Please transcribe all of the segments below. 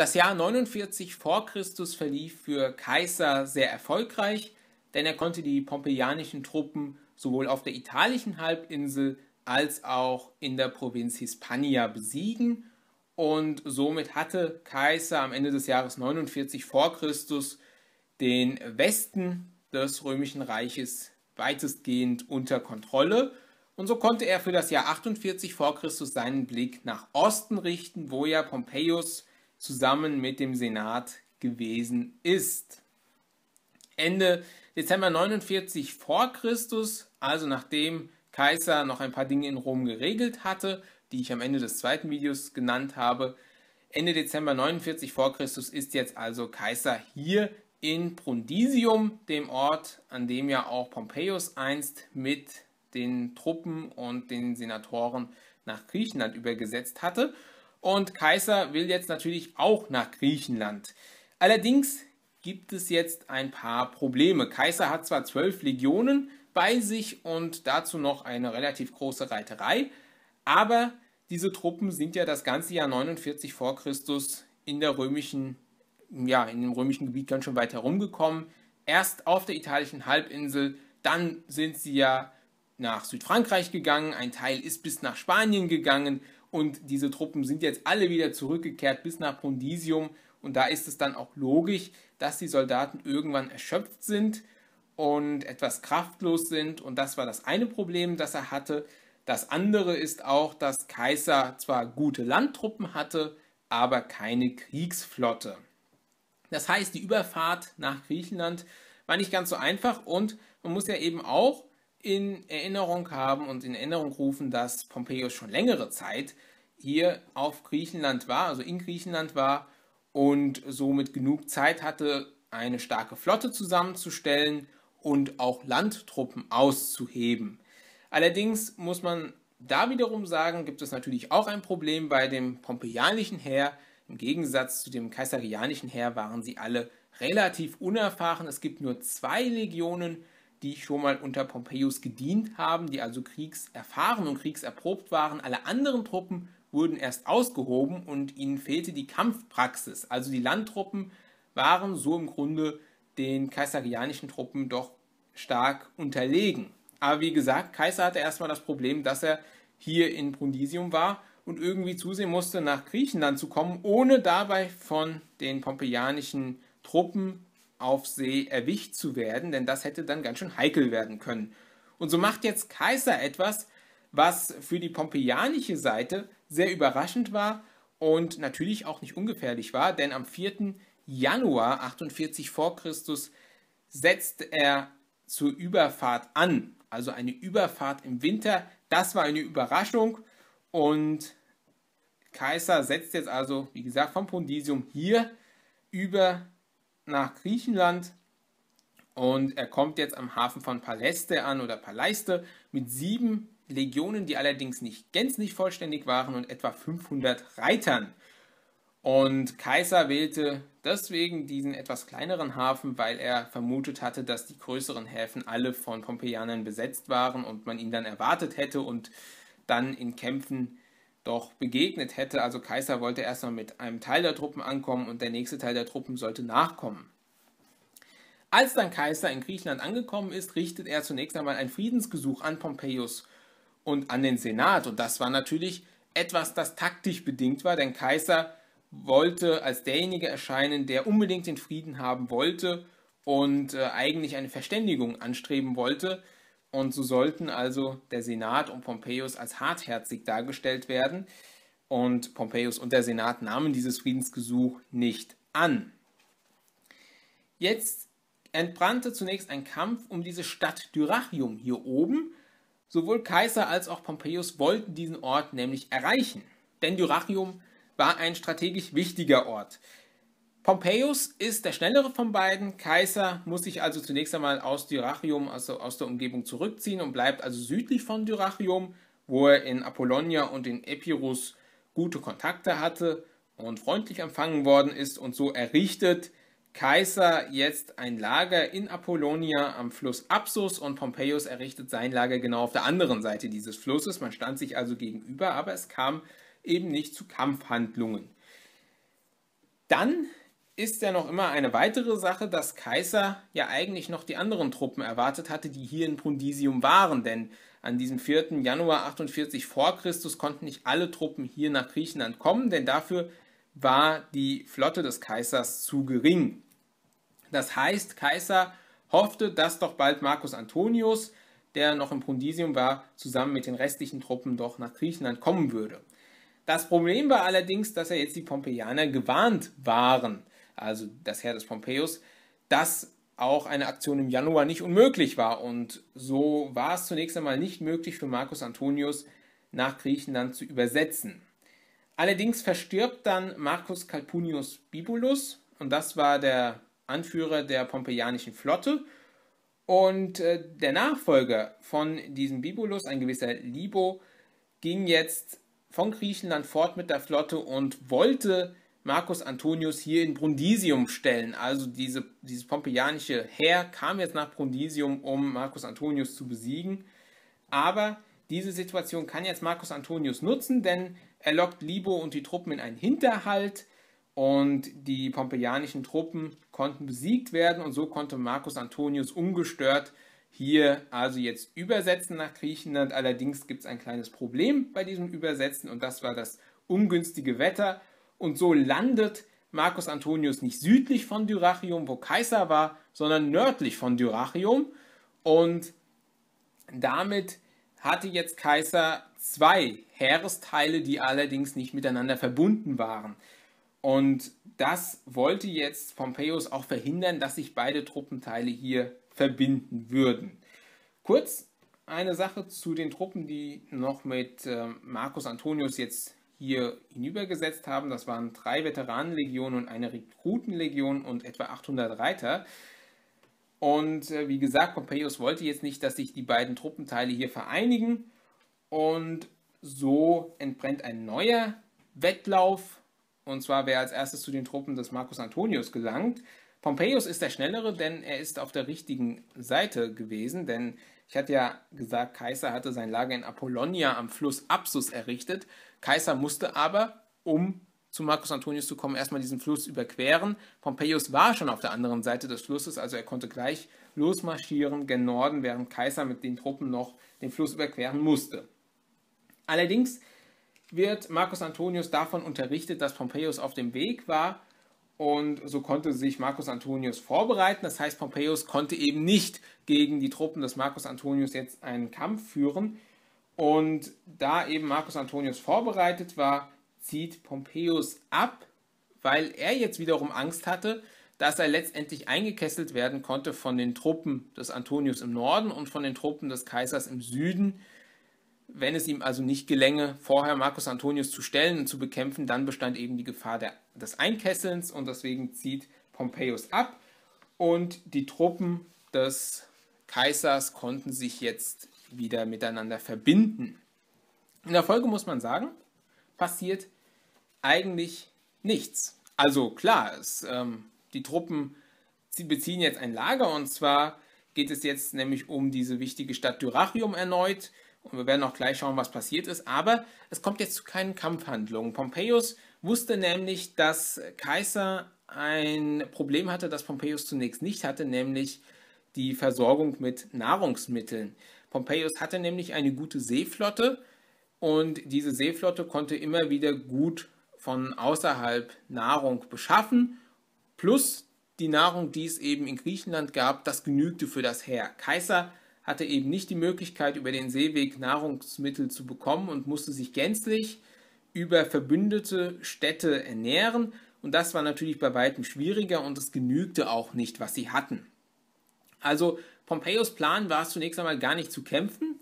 Das Jahr 49 vor Christus verlief für Kaiser sehr erfolgreich, denn er konnte die pompeianischen Truppen sowohl auf der italischen Halbinsel als auch in der Provinz Hispania besiegen und somit hatte Kaiser am Ende des Jahres 49 vor Christus den Westen des römischen Reiches weitestgehend unter Kontrolle und so konnte er für das Jahr 48 vor Christus seinen Blick nach Osten richten, wo ja Pompeius zusammen mit dem Senat gewesen ist. Ende Dezember 49 vor Christus, also nachdem Kaiser noch ein paar Dinge in Rom geregelt hatte, die ich am Ende des zweiten Videos genannt habe. Ende Dezember 49 vor Christus ist jetzt also Kaiser hier in Brundisium, dem Ort, an dem ja auch Pompeius einst mit den Truppen und den Senatoren nach Griechenland übergesetzt hatte. Und Kaiser will jetzt natürlich auch nach Griechenland. Allerdings gibt es jetzt ein paar Probleme. Kaiser hat zwar zwölf Legionen bei sich und dazu noch eine relativ große Reiterei, aber diese Truppen sind ja das ganze Jahr 49 vor Christus in der römischen, ja, in dem römischen Gebiet ganz schön weit herumgekommen. Erst auf der italischen Halbinsel, dann sind sie ja nach Südfrankreich gegangen, ein Teil ist bis nach Spanien gegangen und diese Truppen sind jetzt alle wieder zurückgekehrt bis nach Brundisium. Und da ist es dann auch logisch, dass die Soldaten irgendwann erschöpft sind und etwas kraftlos sind. Und das war das eine Problem, das er hatte. Das andere ist auch, dass Kaiser zwar gute Landtruppen hatte, aber keine Kriegsflotte. Das heißt, die Überfahrt nach Griechenland war nicht ganz so einfach und man muss ja eben auch in Erinnerung haben und in Erinnerung rufen, dass Pompeius schon längere Zeit hier auf Griechenland war, also in Griechenland war und somit genug Zeit hatte, eine starke Flotte zusammenzustellen und auch Landtruppen auszuheben. Allerdings muss man da wiederum sagen, gibt es natürlich auch ein Problem bei dem pompeianischen Heer. Im Gegensatz zu dem kaiserianischen Heer waren sie alle relativ unerfahren. Es gibt nur zwei Legionen, die schon mal unter Pompeius gedient haben, die also kriegserfahren und kriegserprobt waren. Alle anderen Truppen wurden erst ausgehoben und ihnen fehlte die Kampfpraxis. Also die Landtruppen waren so im Grunde den kaiserianischen Truppen doch stark unterlegen. Aber wie gesagt, Kaiser hatte erstmal das Problem, dass er hier in Brundisium war und irgendwie zusehen musste, nach Griechenland zu kommen, ohne dabei von den pompeianischen Truppen auf See erwischt zu werden, denn das hätte dann ganz schön heikel werden können. Und so macht jetzt Kaiser etwas, was für die pompeianische Seite sehr überraschend war und natürlich auch nicht ungefährlich war, denn am 4. Januar 48 v. Chr. setzt er zur Überfahrt an, also eine Überfahrt im Winter. Das war eine Überraschung und Kaiser setzt jetzt also, wie gesagt, vom Brundisium hier über nach Griechenland und er kommt jetzt am Hafen von Paläste an oder Palaiste mit sieben Legionen, die allerdings nicht gänzlich vollständig waren und etwa 500 Reitern. Und Kaiser wählte deswegen diesen etwas kleineren Hafen, weil er vermutet hatte, dass die größeren Häfen alle von Pompeianern besetzt waren und man ihn dann erwartet hätte und dann in Kämpfen doch begegnet hätte. Also Kaiser wollte erstmal mit einem Teil der Truppen ankommen und der nächste Teil der Truppen sollte nachkommen. Als dann Kaiser in Griechenland angekommen ist, richtet er zunächst einmal ein Friedensgesuch an Pompeius und an den Senat. Und das war natürlich etwas, das taktisch bedingt war, denn Kaiser wollte als derjenige erscheinen, der unbedingt den Frieden haben wollte und äh, eigentlich eine Verständigung anstreben wollte. Und so sollten also der Senat und Pompeius als hartherzig dargestellt werden. Und Pompeius und der Senat nahmen dieses Friedensgesuch nicht an. Jetzt entbrannte zunächst ein Kampf um diese Stadt Dyrrachium hier oben. Sowohl Kaiser als auch Pompeius wollten diesen Ort nämlich erreichen. Denn Dyrrachium war ein strategisch wichtiger Ort. Pompeius ist der schnellere von beiden. Kaiser muss sich also zunächst einmal aus Dyrrachium, also aus der Umgebung zurückziehen und bleibt also südlich von Dyrrachium, wo er in Apollonia und in Epirus gute Kontakte hatte und freundlich empfangen worden ist. Und so errichtet Kaiser jetzt ein Lager in Apollonia am Fluss Apsus und Pompeius errichtet sein Lager genau auf der anderen Seite dieses Flusses. Man stand sich also gegenüber, aber es kam eben nicht zu Kampfhandlungen. Dann ist ja noch immer eine weitere Sache, dass Kaiser ja eigentlich noch die anderen Truppen erwartet hatte, die hier in Brundisium waren, denn an diesem 4. Januar 48 vor Christus konnten nicht alle Truppen hier nach Griechenland kommen, denn dafür war die Flotte des Kaisers zu gering. Das heißt, Kaiser hoffte, dass doch bald Marcus Antonius, der noch im Brundisium war, zusammen mit den restlichen Truppen doch nach Griechenland kommen würde. Das Problem war allerdings, dass er jetzt die Pompeianer gewarnt waren also das Heer des Pompeius, dass auch eine Aktion im Januar nicht unmöglich war. Und so war es zunächst einmal nicht möglich für Marcus Antonius nach Griechenland zu übersetzen. Allerdings verstirbt dann Marcus Calpurnius Bibulus und das war der Anführer der pompeianischen Flotte. Und äh, der Nachfolger von diesem Bibulus, ein gewisser Libo, ging jetzt von Griechenland fort mit der Flotte und wollte Marcus Antonius hier in Brundisium stellen. Also diese, dieses pompeianische Heer kam jetzt nach Brundisium, um Marcus Antonius zu besiegen. Aber diese Situation kann jetzt Marcus Antonius nutzen, denn er lockt Libo und die Truppen in einen Hinterhalt und die pompeianischen Truppen konnten besiegt werden und so konnte Marcus Antonius ungestört hier also jetzt übersetzen nach Griechenland. Allerdings gibt es ein kleines Problem bei diesem Übersetzen und das war das ungünstige Wetter. Und so landet Marcus Antonius nicht südlich von Dyrrachium, wo Kaiser war, sondern nördlich von Dyrrachium. Und damit hatte jetzt Kaiser zwei Heeresteile, die allerdings nicht miteinander verbunden waren. Und das wollte jetzt Pompeius auch verhindern, dass sich beide Truppenteile hier verbinden würden. Kurz eine Sache zu den Truppen, die noch mit äh, Marcus Antonius jetzt hier hinübergesetzt haben. Das waren drei Veteranenlegionen und eine Rekrutenlegion und etwa 800 Reiter. Und äh, wie gesagt, Pompeius wollte jetzt nicht, dass sich die beiden Truppenteile hier vereinigen. Und so entbrennt ein neuer Wettlauf. Und zwar, wer als erstes zu den Truppen des Marcus Antonius gelangt. Pompeius ist der Schnellere, denn er ist auf der richtigen Seite gewesen, denn ich hatte ja gesagt, Kaiser hatte sein Lager in Apollonia am Fluss Apsus errichtet. Kaiser musste aber, um zu Marcus Antonius zu kommen, erstmal diesen Fluss überqueren. Pompeius war schon auf der anderen Seite des Flusses, also er konnte gleich losmarschieren gen Norden, während Kaiser mit den Truppen noch den Fluss überqueren musste. Allerdings wird Marcus Antonius davon unterrichtet, dass Pompeius auf dem Weg war und so konnte sich Marcus Antonius vorbereiten. Das heißt, Pompeius konnte eben nicht gegen die Truppen des Marcus Antonius jetzt einen Kampf führen. Und da eben Marcus Antonius vorbereitet war, zieht Pompeius ab, weil er jetzt wiederum Angst hatte, dass er letztendlich eingekesselt werden konnte von den Truppen des Antonius im Norden und von den Truppen des Kaisers im Süden, wenn es ihm also nicht gelänge, vorher Marcus Antonius zu stellen und zu bekämpfen, dann bestand eben die Gefahr der, des Einkesselns und deswegen zieht Pompeius ab und die Truppen des Kaisers konnten sich jetzt wieder miteinander verbinden. In der Folge muss man sagen, passiert eigentlich nichts. Also klar, es, ähm, die Truppen beziehen jetzt ein Lager und zwar geht es jetzt nämlich um diese wichtige Stadt Dyrrachium erneut. Und wir werden auch gleich schauen, was passiert ist. Aber es kommt jetzt zu keinen Kampfhandlungen. Pompeius wusste nämlich, dass Kaiser ein Problem hatte, das Pompeius zunächst nicht hatte, nämlich die Versorgung mit Nahrungsmitteln. Pompeius hatte nämlich eine gute Seeflotte und diese Seeflotte konnte immer wieder gut von außerhalb Nahrung beschaffen, plus die Nahrung, die es eben in Griechenland gab, das genügte für das Heer. Kaiser hatte eben nicht die Möglichkeit, über den Seeweg Nahrungsmittel zu bekommen und musste sich gänzlich über verbündete Städte ernähren. Und das war natürlich bei weitem schwieriger und es genügte auch nicht, was sie hatten. Also Pompeius Plan war es zunächst einmal gar nicht zu kämpfen.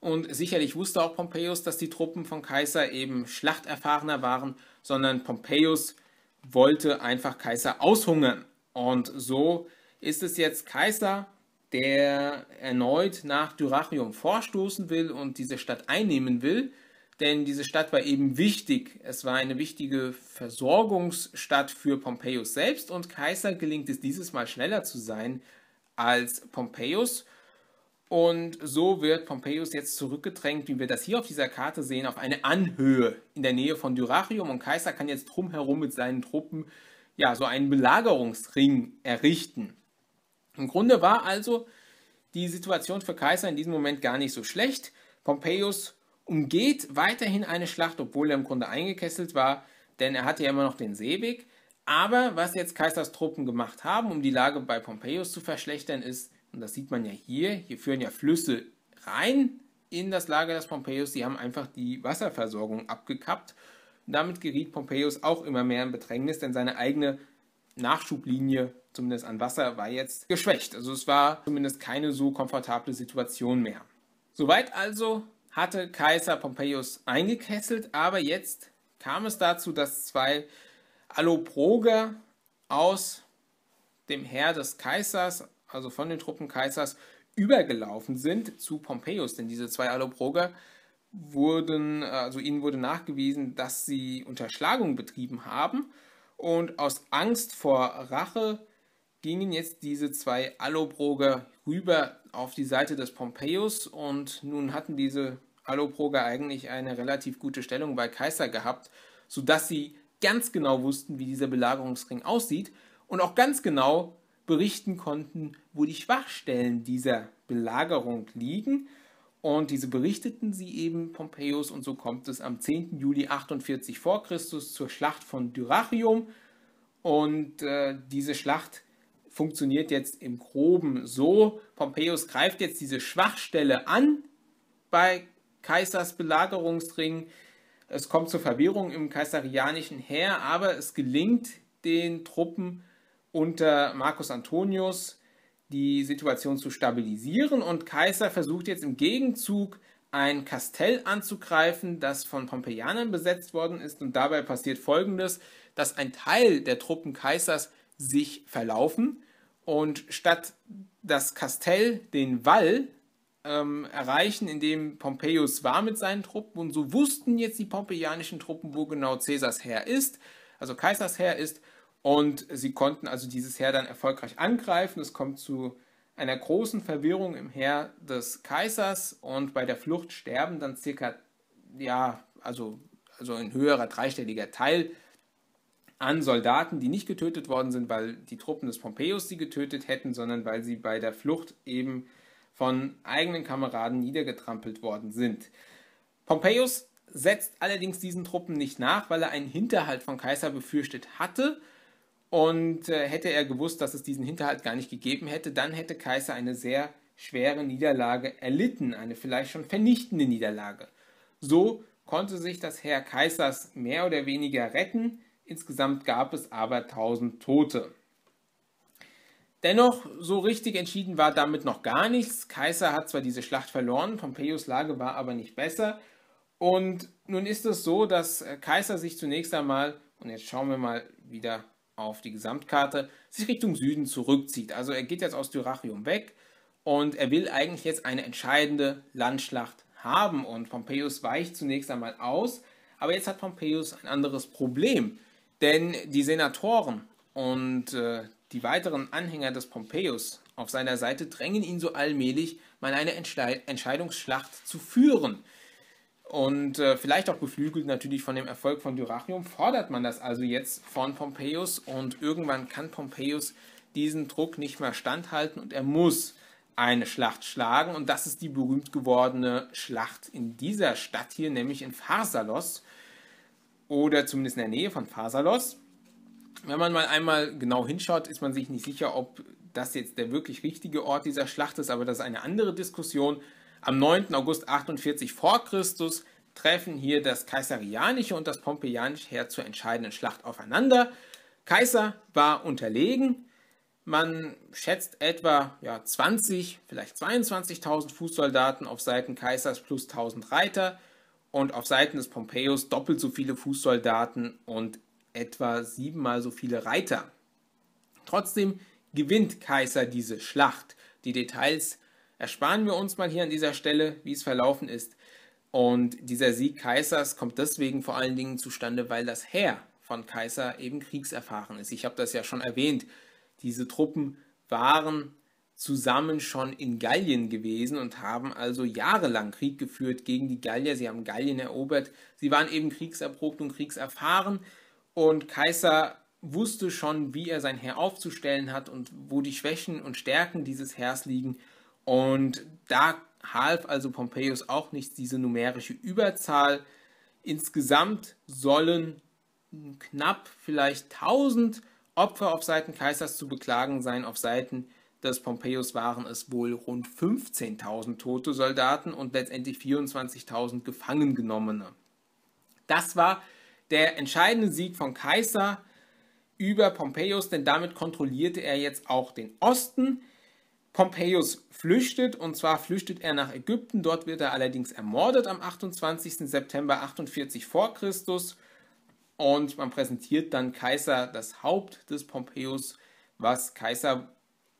Und sicherlich wusste auch Pompeius, dass die Truppen von Kaiser eben schlachterfahrener waren, sondern Pompeius wollte einfach Kaiser aushungern. Und so ist es jetzt Kaiser, der erneut nach Dyrrachium vorstoßen will und diese Stadt einnehmen will, denn diese Stadt war eben wichtig. Es war eine wichtige Versorgungsstadt für Pompeius selbst und Kaiser gelingt es dieses Mal schneller zu sein als Pompeius. Und so wird Pompeius jetzt zurückgedrängt, wie wir das hier auf dieser Karte sehen, auf eine Anhöhe in der Nähe von Dyrrachium. Und Kaiser kann jetzt drumherum mit seinen Truppen ja so einen Belagerungsring errichten. Im Grunde war also die Situation für Kaiser in diesem Moment gar nicht so schlecht. Pompeius umgeht weiterhin eine Schlacht, obwohl er im Grunde eingekesselt war, denn er hatte ja immer noch den Seeweg. Aber was jetzt Kaisers Truppen gemacht haben, um die Lage bei Pompeius zu verschlechtern, ist, und das sieht man ja hier, hier führen ja Flüsse rein in das Lager des Pompeius, die haben einfach die Wasserversorgung abgekappt. damit geriet Pompeius auch immer mehr in Bedrängnis, denn seine eigene Nachschublinie zumindest an Wasser, war jetzt geschwächt. Also es war zumindest keine so komfortable Situation mehr. Soweit also hatte Kaiser Pompeius eingekesselt, aber jetzt kam es dazu, dass zwei Alloproger aus dem Heer des Kaisers, also von den Truppen Kaisers, übergelaufen sind zu Pompeius, denn diese zwei Alloproger wurden, also ihnen wurde nachgewiesen, dass sie Unterschlagung betrieben haben und aus Angst vor Rache gingen jetzt diese zwei Allobroger rüber auf die Seite des Pompeius und nun hatten diese Allobroger eigentlich eine relativ gute Stellung bei Kaiser gehabt, sodass sie ganz genau wussten, wie dieser Belagerungsring aussieht und auch ganz genau berichten konnten, wo die Schwachstellen dieser Belagerung liegen. Und diese berichteten sie eben Pompeius und so kommt es am 10. Juli 48 vor Christus zur Schlacht von Dyrrachium. Und äh, diese Schlacht funktioniert jetzt im Groben so. Pompeius greift jetzt diese Schwachstelle an bei Kaisers Belagerungsring. Es kommt zur Verwirrung im kaiserianischen Heer, aber es gelingt den Truppen unter Marcus Antonius die Situation zu stabilisieren und Kaiser versucht jetzt im Gegenzug ein Kastell anzugreifen, das von Pompeianern besetzt worden ist und dabei passiert folgendes, dass ein Teil der Truppen Kaisers sich verlaufen und statt das Kastell den Wall ähm, erreichen, in dem Pompeius war mit seinen Truppen und so wussten jetzt die pompeianischen Truppen, wo genau Caesars Herr ist, also Kaisers Herr ist und sie konnten also dieses Heer dann erfolgreich angreifen. Es kommt zu einer großen Verwirrung im Heer des Kaisers und bei der Flucht sterben dann circa, ja, also, also ein höherer dreistelliger Teil an Soldaten, die nicht getötet worden sind, weil die Truppen des Pompeius sie getötet hätten, sondern weil sie bei der Flucht eben von eigenen Kameraden niedergetrampelt worden sind. Pompeius setzt allerdings diesen Truppen nicht nach, weil er einen Hinterhalt von Kaiser befürchtet hatte. Und äh, hätte er gewusst, dass es diesen Hinterhalt gar nicht gegeben hätte, dann hätte Kaiser eine sehr schwere Niederlage erlitten, eine vielleicht schon vernichtende Niederlage. So konnte sich das Heer Kaisers mehr oder weniger retten, Insgesamt gab es aber 1000 Tote. Dennoch, so richtig entschieden war damit noch gar nichts. Kaiser hat zwar diese Schlacht verloren, Pompeius Lage war aber nicht besser. Und nun ist es so, dass äh, Kaiser sich zunächst einmal, und jetzt schauen wir mal wieder auf die Gesamtkarte, sich Richtung Süden zurückzieht. Also er geht jetzt aus Dyrrachium weg und er will eigentlich jetzt eine entscheidende Landschlacht haben. Und Pompeius weicht zunächst einmal aus, aber jetzt hat Pompeius ein anderes Problem. Denn die Senatoren und äh, die weiteren Anhänger des Pompeius auf seiner Seite drängen ihn so allmählich, mal eine Entschle Entscheidungsschlacht zu führen. Und äh, vielleicht auch beflügelt natürlich von dem Erfolg von Dyrrachium fordert man das also jetzt von Pompeius und irgendwann kann Pompeius diesen Druck nicht mehr standhalten und er muss eine Schlacht schlagen und das ist die berühmt gewordene Schlacht in dieser Stadt hier, nämlich in Pharsalos oder zumindest in der Nähe von Phasalos. Wenn man mal einmal genau hinschaut, ist man sich nicht sicher, ob das jetzt der wirklich richtige Ort dieser Schlacht ist, aber das ist eine andere Diskussion. Am 9. August 48 vor Christus treffen hier das kaiserianische und das pompeianische Heer zur entscheidenden Schlacht aufeinander. Kaiser war unterlegen. Man schätzt etwa ja, 20, vielleicht 22.000 Fußsoldaten auf Seiten Kaisers plus 1000 Reiter und auf Seiten des Pompeius doppelt so viele Fußsoldaten und etwa siebenmal so viele Reiter. Trotzdem gewinnt Kaiser diese Schlacht. Die Details ersparen wir uns mal hier an dieser Stelle, wie es verlaufen ist. Und dieser Sieg Kaisers kommt deswegen vor allen Dingen zustande, weil das Heer von Kaiser eben kriegserfahren ist. Ich habe das ja schon erwähnt. Diese Truppen waren zusammen schon in Gallien gewesen und haben also jahrelang Krieg geführt gegen die Gallier. Sie haben Gallien erobert. Sie waren eben kriegserprobt und kriegserfahren. Und Kaiser wusste schon, wie er sein Heer aufzustellen hat und wo die Schwächen und Stärken dieses Heers liegen. Und da half also Pompeius auch nicht diese numerische Überzahl. Insgesamt sollen knapp vielleicht 1000 Opfer auf Seiten Kaisers zu beklagen sein, auf Seiten des Pompeius waren es wohl rund 15.000 tote Soldaten und letztendlich 24.000 Gefangengenommene. Das war der entscheidende Sieg von Kaiser über Pompeius, denn damit kontrollierte er jetzt auch den Osten. Pompeius flüchtet und zwar flüchtet er nach Ägypten. Dort wird er allerdings ermordet am 28. September 48 vor Christus und man präsentiert dann Kaiser das Haupt des Pompeius, was Kaiser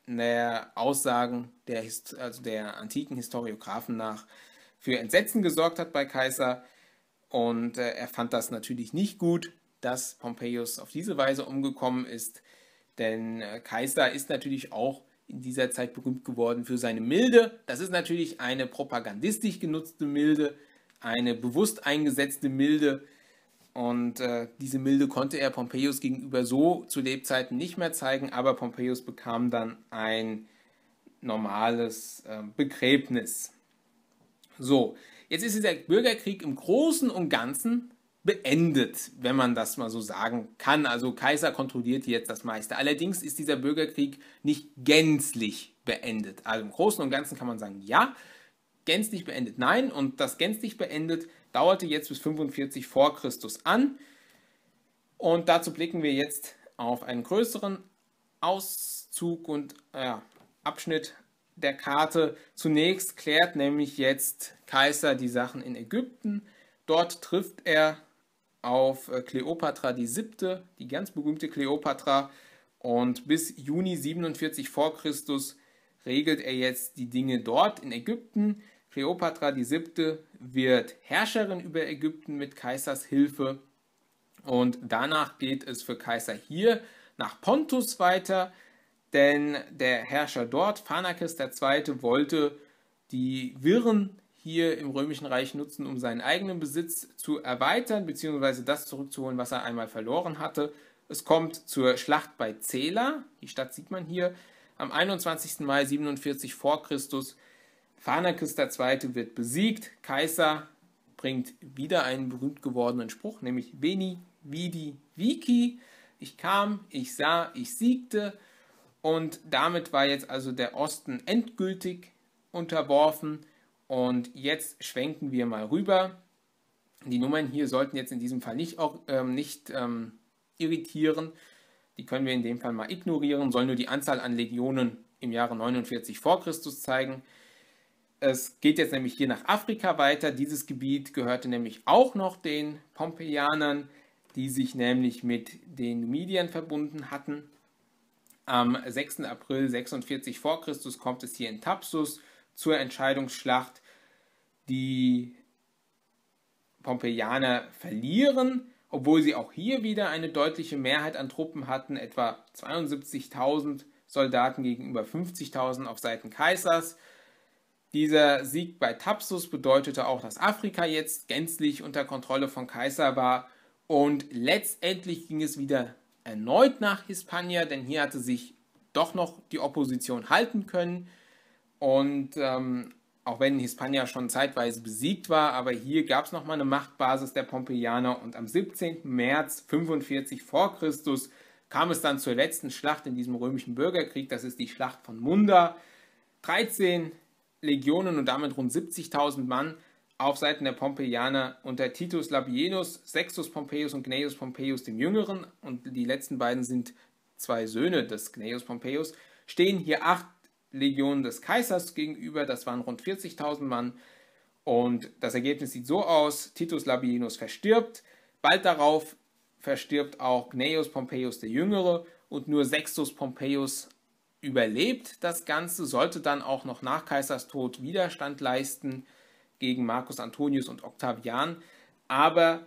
der Aussagen der, also der antiken Historiographen nach für Entsetzen gesorgt hat bei Kaiser. Und äh, er fand das natürlich nicht gut, dass Pompeius auf diese Weise umgekommen ist. Denn äh, Kaiser ist natürlich auch in dieser Zeit berühmt geworden für seine Milde. Das ist natürlich eine propagandistisch genutzte Milde, eine bewusst eingesetzte Milde, und äh, diese Milde konnte er Pompeius gegenüber so zu Lebzeiten nicht mehr zeigen, aber Pompeius bekam dann ein normales äh, Begräbnis. So, jetzt ist dieser Bürgerkrieg im Großen und Ganzen beendet, wenn man das mal so sagen kann. Also Kaiser kontrolliert jetzt das meiste. Allerdings ist dieser Bürgerkrieg nicht gänzlich beendet. Also im Großen und Ganzen kann man sagen, ja, gänzlich beendet, nein. Und das gänzlich beendet dauerte jetzt bis 45 vor Christus an. Und dazu blicken wir jetzt auf einen größeren Auszug und äh, Abschnitt der Karte. Zunächst klärt nämlich jetzt Kaiser die Sachen in Ägypten. Dort trifft er auf äh, Kleopatra die siebte, die ganz berühmte Kleopatra. Und bis Juni 47 vor Christus regelt er jetzt die Dinge dort in Ägypten. Kleopatra VII. wird Herrscherin über Ägypten mit Kaisers Hilfe und danach geht es für Kaiser hier nach Pontus weiter, denn der Herrscher dort, Pharnakes II., wollte die Wirren hier im Römischen Reich nutzen, um seinen eigenen Besitz zu erweitern, beziehungsweise das zurückzuholen, was er einmal verloren hatte. Es kommt zur Schlacht bei Zela, die Stadt sieht man hier, am 21. Mai 47 vor Christus Pharnakes II. wird besiegt. Kaiser bringt wieder einen berühmt gewordenen Spruch, nämlich Veni, Vidi, Vici. Ich kam, ich sah, ich siegte. Und damit war jetzt also der Osten endgültig unterworfen. Und jetzt schwenken wir mal rüber. Die Nummern hier sollten jetzt in diesem Fall nicht, auch, ähm, nicht ähm, irritieren. Die können wir in dem Fall mal ignorieren, soll nur die Anzahl an Legionen im Jahre 49 vor Christus zeigen. Es geht jetzt nämlich hier nach Afrika weiter. Dieses Gebiet gehörte nämlich auch noch den Pompeianern, die sich nämlich mit den Numidiern verbunden hatten. Am 6. April 46 v. Chr. kommt es hier in Thapsus zur Entscheidungsschlacht. Die Pompeianer verlieren, obwohl sie auch hier wieder eine deutliche Mehrheit an Truppen hatten, etwa 72.000 Soldaten gegenüber 50.000 auf Seiten Kaisers. Dieser Sieg bei Thapsus bedeutete auch, dass Afrika jetzt gänzlich unter Kontrolle von Kaiser war und letztendlich ging es wieder erneut nach Hispania, denn hier hatte sich doch noch die Opposition halten können und ähm, auch wenn Hispania schon zeitweise besiegt war, aber hier gab es nochmal eine Machtbasis der Pompeianer und am 17. März 45 vor Christus kam es dann zur letzten Schlacht in diesem römischen Bürgerkrieg, das ist die Schlacht von Munda. 13 Legionen und damit rund 70.000 Mann auf Seiten der Pompeianer unter Titus Labienus, Sextus Pompeius und Gnaeus Pompeius dem Jüngeren, und die letzten beiden sind zwei Söhne des Gnaeus Pompeius, stehen hier acht Legionen des Kaisers gegenüber, das waren rund 40.000 Mann. Und das Ergebnis sieht so aus, Titus Labienus verstirbt, bald darauf verstirbt auch Gnaeus Pompeius der Jüngere und nur Sextus Pompeius überlebt das Ganze, sollte dann auch noch nach Kaisers Tod Widerstand leisten gegen Marcus Antonius und Octavian. Aber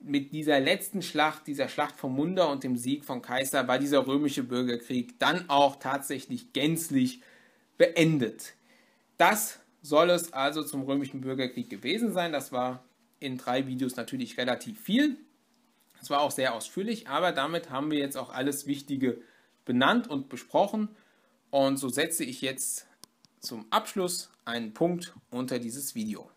mit dieser letzten Schlacht, dieser Schlacht von Munda und dem Sieg von Kaiser, war dieser römische Bürgerkrieg dann auch tatsächlich gänzlich beendet. Das soll es also zum römischen Bürgerkrieg gewesen sein. Das war in drei Videos natürlich relativ viel. Es war auch sehr ausführlich, aber damit haben wir jetzt auch alles Wichtige benannt und besprochen. Und so setze ich jetzt zum Abschluss einen Punkt unter dieses Video.